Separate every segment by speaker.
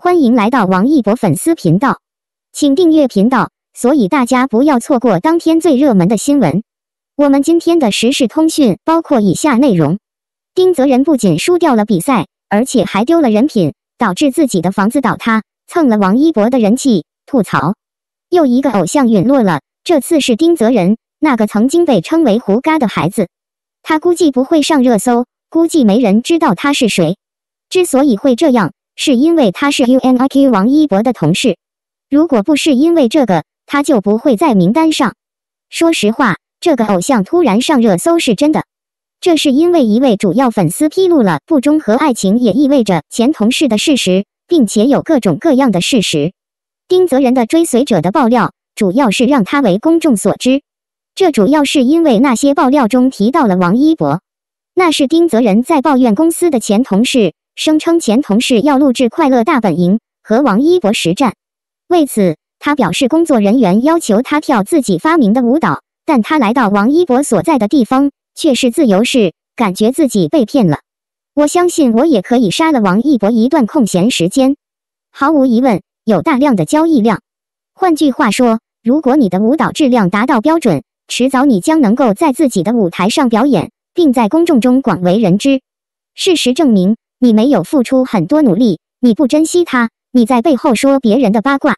Speaker 1: 欢迎来到王一博粉丝频道，请订阅频道，所以大家不要错过当天最热门的新闻。我们今天的时事通讯包括以下内容：丁泽仁不仅输掉了比赛，而且还丢了人品，导致自己的房子倒塌，蹭了王一博的人气。吐槽，又一个偶像陨落了，这次是丁泽仁，那个曾经被称为“胡嘎”的孩子。他估计不会上热搜，估计没人知道他是谁。之所以会这样。是因为他是 UNIQ 王一博的同事，如果不是因为这个，他就不会在名单上。说实话，这个偶像突然上热搜是真的，这是因为一位主要粉丝披露了不忠和爱情，也意味着前同事的事实，并且有各种各样的事实。丁泽仁的追随者的爆料主要是让他为公众所知，这主要是因为那些爆料中提到了王一博，那是丁泽仁在抱怨公司的前同事。声称前同事要录制《快乐大本营》和王一博实战，为此他表示工作人员要求他跳自己发明的舞蹈，但他来到王一博所在的地方却是自由式，感觉自己被骗了。我相信我也可以杀了王一博一段空闲时间。毫无疑问，有大量的交易量。换句话说，如果你的舞蹈质量达到标准，迟早你将能够在自己的舞台上表演，并在公众中广为人知。事实证明。你没有付出很多努力，你不珍惜他，你在背后说别人的八卦。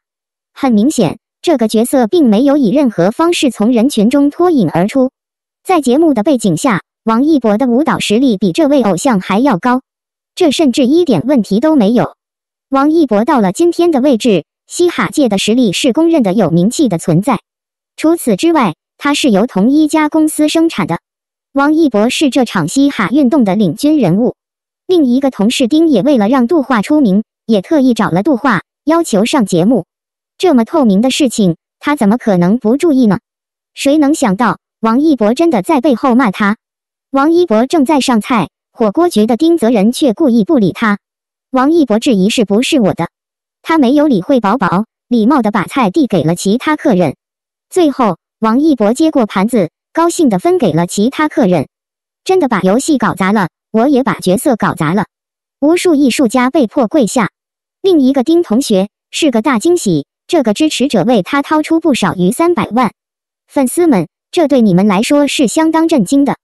Speaker 1: 很明显，这个角色并没有以任何方式从人群中脱颖而出。在节目的背景下，王一博的舞蹈实力比这位偶像还要高，这甚至一点问题都没有。王一博到了今天的位置，嘻哈界的实力是公认的有名气的存在。除此之外，他是由同一家公司生产的。王一博是这场嘻哈运动的领军人物。另一个同事丁也为了让杜化出名，也特意找了杜化要求上节目。这么透明的事情，他怎么可能不注意呢？谁能想到王一博真的在背后骂他？王一博正在上菜，火锅局的丁泽仁却故意不理他。王一博质疑是不是我的，他没有理会宝宝，礼貌的把菜递给了其他客人。最后，王一博接过盘子，高兴的分给了其他客人。真的把游戏搞砸了，我也把角色搞砸了，无数艺术家被迫跪下。另一个丁同学是个大惊喜，这个支持者为他掏出不少于三百万。粉丝们，这对你们来说是相当震惊的，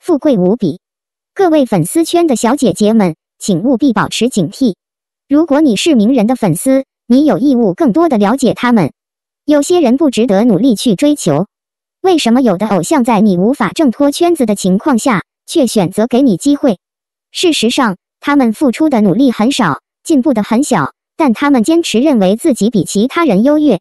Speaker 1: 富贵无比。各位粉丝圈的小姐姐们，请务必保持警惕。如果你是名人的粉丝，你有义务更多的了解他们。有些人不值得努力去追求。为什么有的偶像在你无法挣脱圈子的情况下，却选择给你机会？事实上，他们付出的努力很少，进步的很小，但他们坚持认为自己比其他人优越。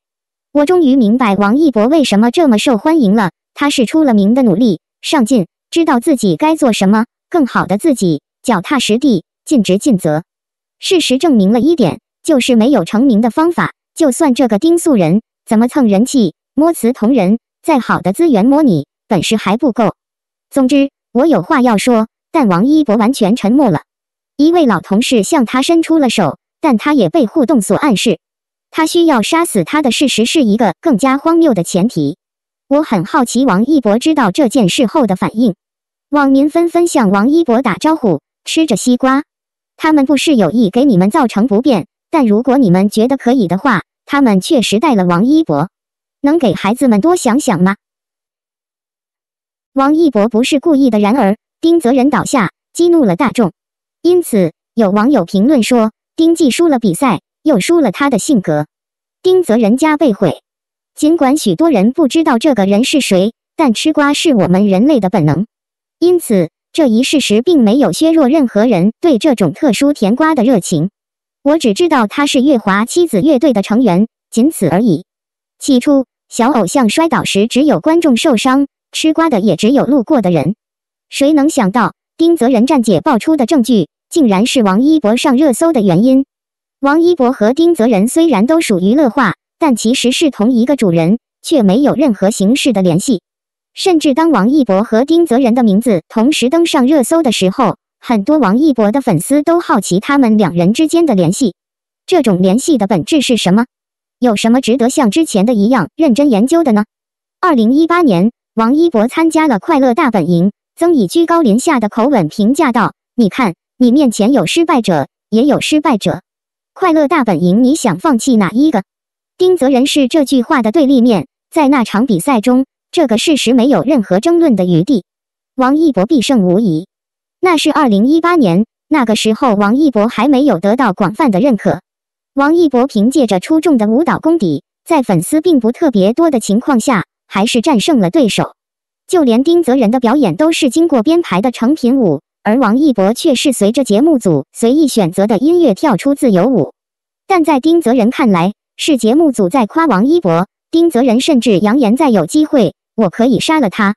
Speaker 1: 我终于明白王一博为什么这么受欢迎了。他是出了名的努力、上进，知道自己该做什么，更好的自己，脚踏实地，尽职尽责。事实证明了一点，就是没有成名的方法。就算这个丁素人怎么蹭人气、摸瓷同人。再好的资源模拟本事还不够。总之，我有话要说，但王一博完全沉默了。一位老同事向他伸出了手，但他也被互动所暗示，他需要杀死他的事实是一个更加荒谬的前提。我很好奇王一博知道这件事后的反应。网民纷纷向王一博打招呼，吃着西瓜。他们不是有意给你们造成不便，但如果你们觉得可以的话，他们确实带了王一博。能给孩子们多想想吗？王一博不是故意的。然而，丁泽仁倒下激怒了大众，因此有网友评论说：“丁既输了比赛，又输了他的性格，丁泽仁家被毁。”尽管许多人不知道这个人是谁，但吃瓜是我们人类的本能，因此这一事实并没有削弱任何人对这种特殊甜瓜的热情。我只知道他是月华妻子乐队的成员，仅此而已。起初，小偶像摔倒时只有观众受伤，吃瓜的也只有路过的人。谁能想到，丁泽仁站姐爆出的证据，竟然是王一博上热搜的原因。王一博和丁泽仁虽然都属娱乐化，但其实是同一个主人，却没有任何形式的联系。甚至当王一博和丁泽仁的名字同时登上热搜的时候，很多王一博的粉丝都好奇他们两人之间的联系。这种联系的本质是什么？有什么值得像之前的一样认真研究的呢？二零一八年，王一博参加了《快乐大本营》，曾以居高临下的口吻评价道：“你看，你面前有失败者，也有失败者，《快乐大本营》，你想放弃哪一个？”丁泽仁是这句话的对立面，在那场比赛中，这个事实没有任何争论的余地，王一博必胜无疑。那是二零一八年，那个时候王一博还没有得到广泛的认可。王一博凭借着出众的舞蹈功底，在粉丝并不特别多的情况下，还是战胜了对手。就连丁泽仁的表演都是经过编排的成品舞，而王一博却是随着节目组随意选择的音乐跳出自由舞。但在丁泽仁看来，是节目组在夸王一博。丁泽仁甚至扬言，再有机会，我可以杀了他。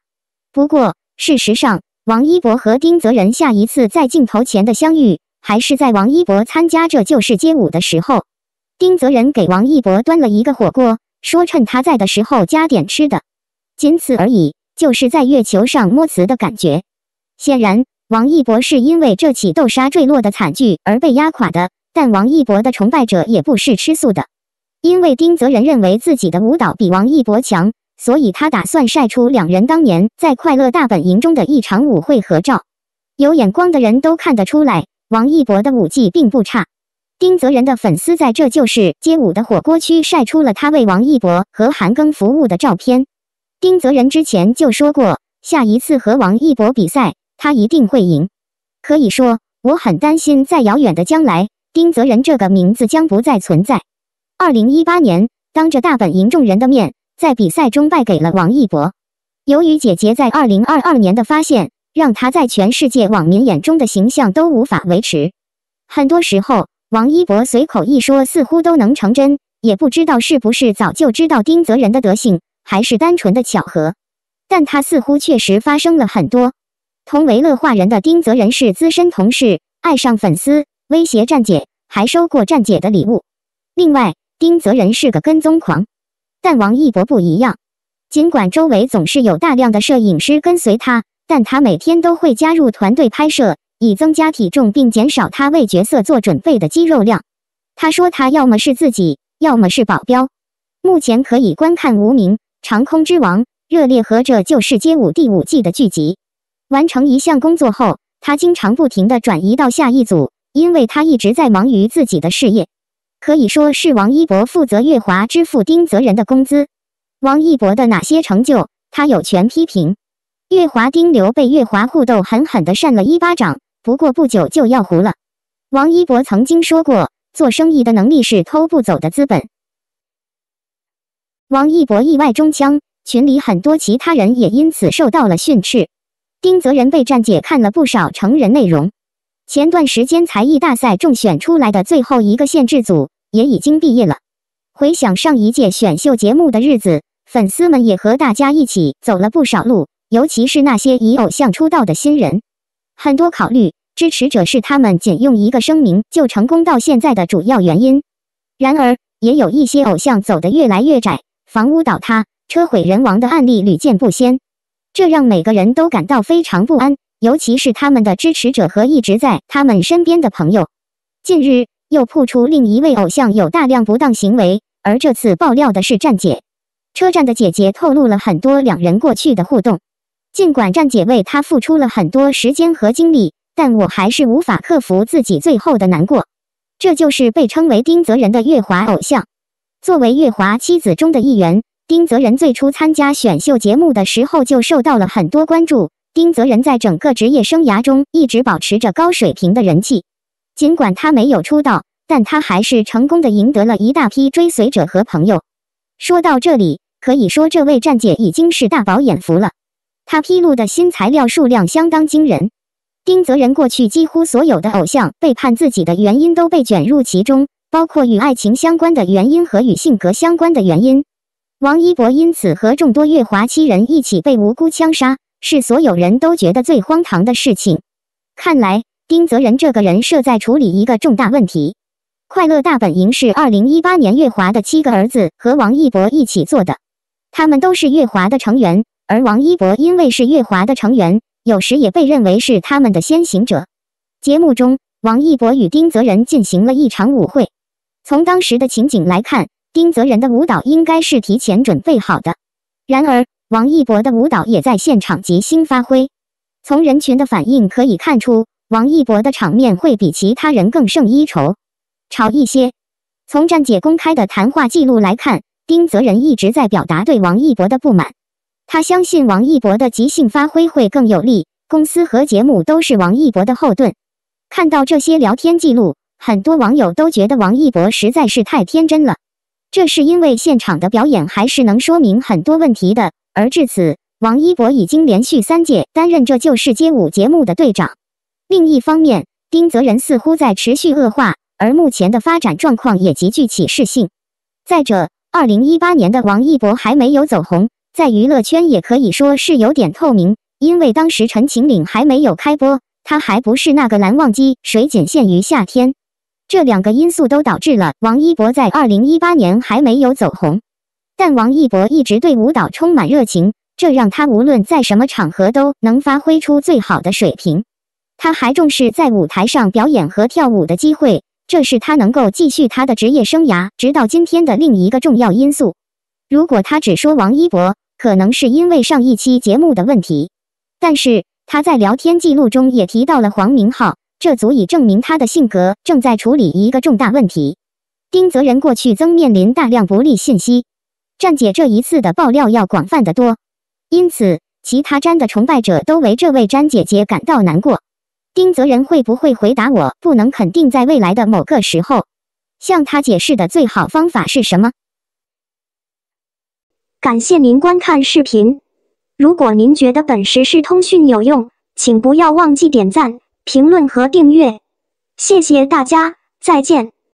Speaker 1: 不过，事实上，王一博和丁泽仁下一次在镜头前的相遇。还是在王一博参加《这就是街舞》的时候，丁泽仁给王一博端了一个火锅，说趁他在的时候加点吃的，仅此而已。就是在月球上摸瓷的感觉。显然，王一博是因为这起豆沙坠落的惨剧而被压垮的。但王一博的崇拜者也不是吃素的，因为丁泽仁认为自己的舞蹈比王一博强，所以他打算晒出两人当年在《快乐大本营》中的一场舞会合照。有眼光的人都看得出来。王一博的舞技并不差，丁泽仁的粉丝在《这就是街舞》的火锅区晒出了他为王一博和韩庚服务的照片。丁泽仁之前就说过，下一次和王一博比赛，他一定会赢。可以说，我很担心，在遥远的将来，丁泽仁这个名字将不再存在。二零一八年，当着大本营众人的面，在比赛中败给了王一博。由于姐姐在二零二二年的发现。让他在全世界网民眼中的形象都无法维持。很多时候，王一博随口一说，似乎都能成真。也不知道是不是早就知道丁泽仁的德性，还是单纯的巧合。但他似乎确实发生了很多。同为乐化人的丁泽仁是资深同事，爱上粉丝，威胁站姐，还收过站姐的礼物。另外，丁泽仁是个跟踪狂，但王一博不一样。尽管周围总是有大量的摄影师跟随他。但他每天都会加入团队拍摄，以增加体重并减少他为角色做准备的肌肉量。他说：“他要么是自己，要么是保镖。”目前可以观看《无名》《长空之王》《热烈》和《这就是街舞》第五季的剧集。完成一项工作后，他经常不停地转移到下一组，因为他一直在忙于自己的事业。可以说是王一博负责月华支付丁泽仁的工资。王一博的哪些成就，他有权批评。月华丁流被月华互斗狠狠地扇了一巴掌，不过不久就要糊了。王一博曾经说过：“做生意的能力是偷不走的资本。”王一博意外中枪，群里很多其他人也因此受到了训斥。丁泽仁被战姐看了不少成人内容。前段时间才艺大赛中选出来的最后一个限制组也已经毕业了。回想上一届选秀节目的日子，粉丝们也和大家一起走了不少路。尤其是那些以偶像出道的新人，很多考虑支持者是他们仅用一个声明就成功到现在的主要原因。然而，也有一些偶像走得越来越窄，房屋倒塌、车毁人亡的案例屡见不鲜，这让每个人都感到非常不安，尤其是他们的支持者和一直在他们身边的朋友。近日又曝出另一位偶像有大量不当行为，而这次爆料的是站姐，车站的姐姐透露了很多两人过去的互动。尽管站姐为他付出了很多时间和精力，但我还是无法克服自己最后的难过。这就是被称为丁泽仁的月华偶像。作为月华妻子中的一员，丁泽仁最初参加选秀节目的时候就受到了很多关注。丁泽仁在整个职业生涯中一直保持着高水平的人气。尽管他没有出道，但他还是成功的赢得了一大批追随者和朋友。说到这里，可以说这位战姐已经是大饱眼福了。他披露的新材料数量相当惊人。丁泽仁过去几乎所有的偶像背叛自己的原因都被卷入其中，包括与爱情相关的原因和与性格相关的原因。王一博因此和众多月华七人一起被无辜枪杀，是所有人都觉得最荒唐的事情。看来丁泽仁这个人设在处理一个重大问题。《快乐大本营》是2018年月华的七个儿子和王一博一起做的，他们都是月华的成员。而王一博因为是月华的成员，有时也被认为是他们的先行者。节目中，王一博与丁泽仁进行了一场舞会。从当时的情景来看，丁泽仁的舞蹈应该是提前准备好的，然而王一博的舞蹈也在现场即兴发挥。从人群的反应可以看出，王一博的场面会比其他人更胜一筹，吵一些。从站姐公开的谈话记录来看，丁泽仁一直在表达对王一博的不满。他相信王一博的即兴发挥会更有利，公司和节目都是王一博的后盾。看到这些聊天记录，很多网友都觉得王一博实在是太天真了。这是因为现场的表演还是能说明很多问题的。而至此，王一博已经连续三届担任《这就是街舞》节目的队长。另一方面，丁泽仁似乎在持续恶化，而目前的发展状况也极具启示性。再者，二零一八年的王一博还没有走红。在娱乐圈也可以说是有点透明，因为当时《陈情令》还没有开播，他还不是那个蓝忘机。水仅限于夏天，这两个因素都导致了王一博在二零一八年还没有走红。但王一博一直对舞蹈充满热情，这让他无论在什么场合都能发挥出最好的水平。他还重视在舞台上表演和跳舞的机会，这是他能够继续他的职业生涯直到今天的另一个重要因素。如果他只说王一博，可能是因为上一期节目的问题。但是他在聊天记录中也提到了黄明昊，这足以证明他的性格正在处理一个重大问题。丁泽仁过去曾面临大量不利信息，站姐这一次的爆料要广泛的多，因此其他詹的崇拜者都为这位詹姐姐感到难过。丁泽仁会不会回答我？不能肯定。在未来的某个时候，向他解释的最好方法是什么？感谢您观看视频。如果您觉得本实时通讯有用，请不要忘记点赞、评论和订阅。谢谢大家，再见。